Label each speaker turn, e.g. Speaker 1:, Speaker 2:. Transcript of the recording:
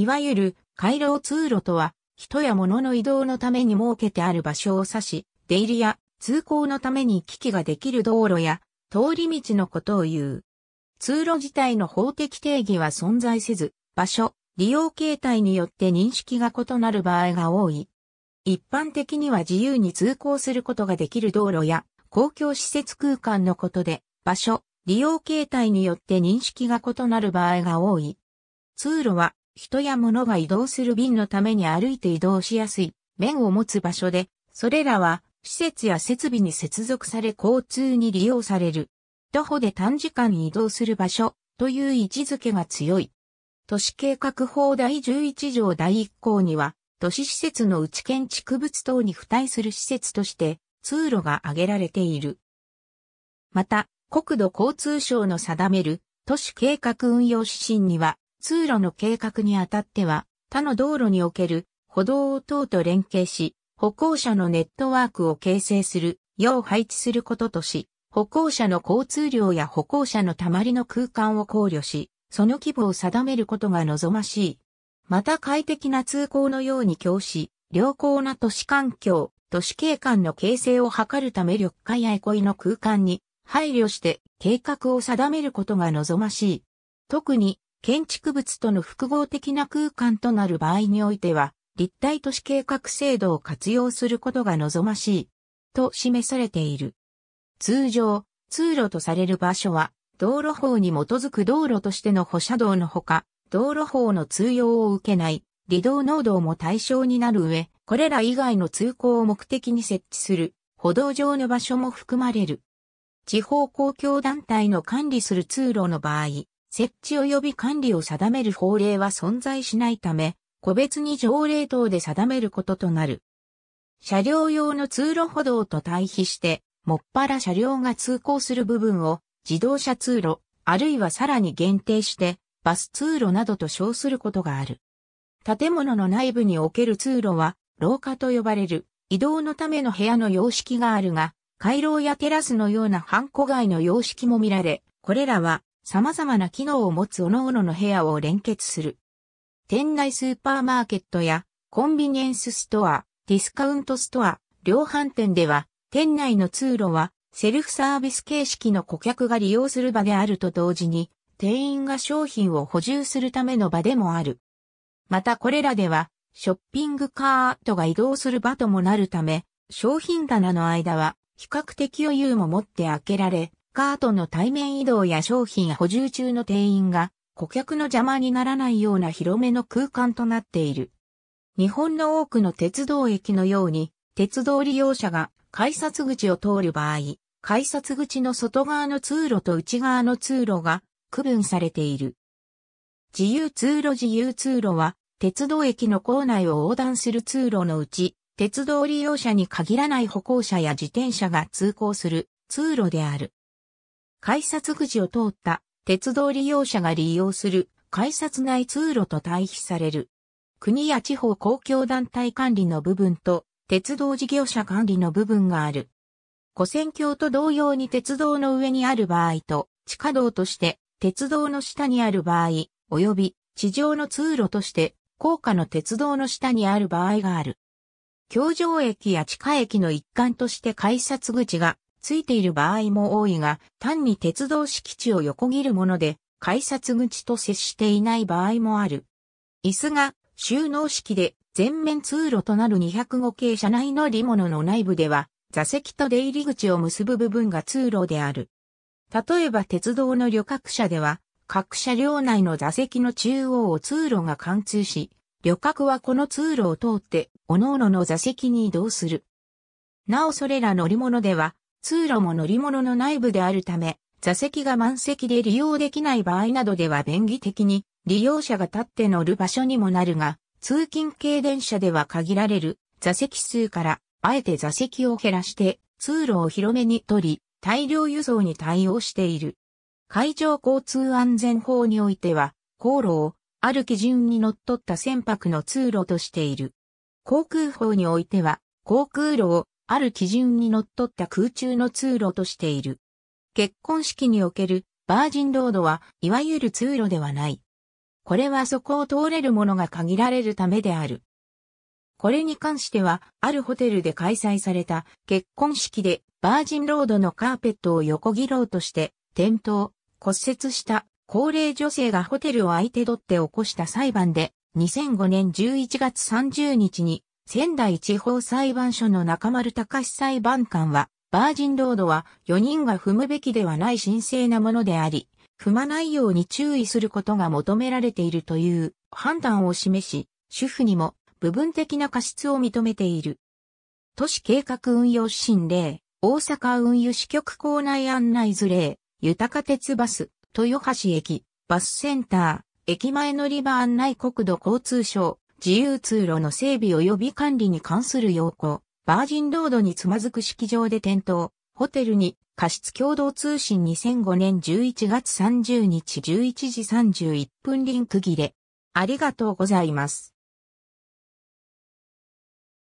Speaker 1: いわゆる回廊通路とは、人や物の移動のために設けてある場所を指し、出入りや通行のために機器ができる道路や通り道のことを言う。通路自体の法的定義は存在せず、場所、利用形態によって認識が異なる場合が多い。一般的には自由に通行することができる道路や公共施設空間のことで、場所、利用形態によって認識が異なる場合が多い。通路は人や物が移動する便のために歩いて移動しやすい面を持つ場所で、それらは施設や設備に接続され交通に利用される。徒歩で短時間に移動する場所という位置づけが強い。都市計画法第11条第1項には、都市施設の内建築物等に付帯する施設として通路が挙げられている。また、国土交通省の定める都市計画運用指針には、通路の計画にあたっては、他の道路における歩道等と連携し、歩行者のネットワークを形成する、要配置することとし、歩行者の交通量や歩行者のたまりの空間を考慮し、その規模を定めることが望ましい。また快適な通行のように教し、良好な都市環境、都市景観の形成を図るため緑化や憩いの空間に配慮して計画を定めることが望ましい。特に建築物との複合的な空間となる場合においては、立体都市計画制度を活用することが望ましい、と示されている。通常、通路とされる場所は、道路法に基づく道路としての歩車道のほか、道路法の通用を受けない、離道農道も対象になる上、これら以外の通行を目的に設置する、歩道上の場所も含まれる。地方公共団体の管理する通路の場合、設置及び管理を定める法令は存在しないため、個別に条例等で定めることとなる。車両用の通路歩道と対比して、もっぱら車両が通行する部分を自動車通路、あるいはさらに限定して、バス通路などと称することがある。建物の内部における通路は、廊下と呼ばれる移動のための部屋の様式があるが、回廊やテラスのような半古街の様式も見られ、これらは様々な機能を持つ各々の部屋を連結する。店内スーパーマーケットやコンビニエンスストア、ディスカウントストア、量販店では、店内の通路はセルフサービス形式の顧客が利用する場であると同時に、店員が商品を補充するための場でもある。またこれらでは、ショッピングカートが移動する場ともなるため、商品棚の間は比較的余裕も持って開けられ、カートの対面移動や商品補充中の店員が顧客の邪魔にならないような広めの空間となっている。日本の多くの鉄道駅のように、鉄道利用者が改札口を通る場合、改札口の外側の通路と内側の通路が区分されている。自由通路自由通路は、鉄道駅の構内を横断する通路のうち、鉄道利用者に限らない歩行者や自転車が通行する通路である。改札口を通った鉄道利用者が利用する改札内通路と対比される。国や地方公共団体管理の部分と鉄道事業者管理の部分がある。古戦橋と同様に鉄道の上にある場合と地下道として鉄道の下にある場合、及び地上の通路として高架の鉄道の下にある場合がある。橋上駅や地下駅の一環として改札口がついている場合も多いが、単に鉄道敷地を横切るもので、改札口と接していない場合もある。椅子が収納式で全面通路となる205系車内乗り物の内部では、座席と出入り口を結ぶ部分が通路である。例えば鉄道の旅客車では、各車両内の座席の中央を通路が貫通し、旅客はこの通路を通って、各々の座席に移動する。なおそれら乗り物では、通路も乗り物の内部であるため、座席が満席で利用できない場合などでは便宜的に利用者が立って乗る場所にもなるが、通勤系電車では限られる座席数から、あえて座席を減らして通路を広めに取り、大量輸送に対応している。海上交通安全法においては、航路をある基準に則っった船舶の通路としている。航空法においては、航空路をある基準にのっとった空中の通路としている。結婚式におけるバージンロードはいわゆる通路ではない。これはそこを通れるものが限られるためである。これに関しては、あるホテルで開催された結婚式でバージンロードのカーペットを横切ろうとして転倒、骨折した高齢女性がホテルを相手取って起こした裁判で2005年11月30日に仙台地方裁判所の中丸隆裁判官は、バージンロードは4人が踏むべきではない神聖なものであり、踏まないように注意することが求められているという判断を示し、主婦にも部分的な過失を認めている。都市計画運用指針令、大阪運輸支局構内案内図令、豊か鉄バス、豊橋駅、バスセンター、駅前乗り場案内国土交通省、自由通路の整備及び管理に関する要項、バージンロードにつまずく式場で点灯、ホテルに過失共同通信2005年11月30日11時31分リンク切れ。ありがとうございます。